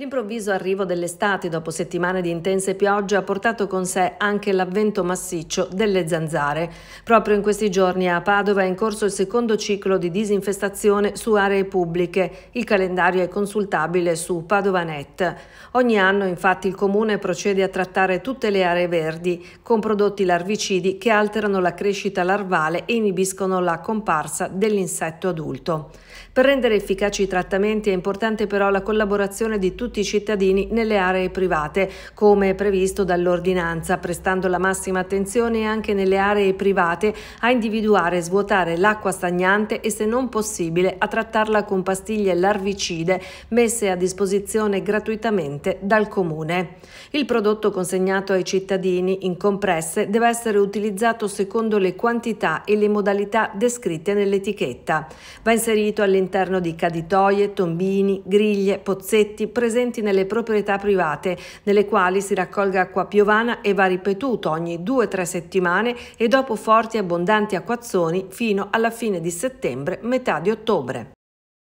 L'improvviso arrivo dell'estate dopo settimane di intense piogge ha portato con sé anche l'avvento massiccio delle zanzare. Proprio in questi giorni a Padova è in corso il secondo ciclo di disinfestazione su aree pubbliche. Il calendario è consultabile su Padovanet. Ogni anno infatti il comune procede a trattare tutte le aree verdi con prodotti larvicidi che alterano la crescita larvale e inibiscono la comparsa dell'insetto adulto. Per rendere efficaci i trattamenti è importante però la collaborazione di tutti tutti i cittadini nelle aree private, come previsto dall'ordinanza, prestando la massima attenzione anche nelle aree private a individuare e svuotare l'acqua stagnante e se non possibile a trattarla con pastiglie larvicide messe a disposizione gratuitamente dal comune. Il prodotto consegnato ai cittadini in compresse deve essere utilizzato secondo le quantità e le modalità descritte nell'etichetta. Va inserito all'interno di caditoie, tombini, griglie, pozzetti presenti presenti nelle proprietà private, nelle quali si raccolga acqua piovana e va ripetuto ogni 2-3 settimane e dopo forti e abbondanti acquazzoni fino alla fine di settembre, metà di ottobre.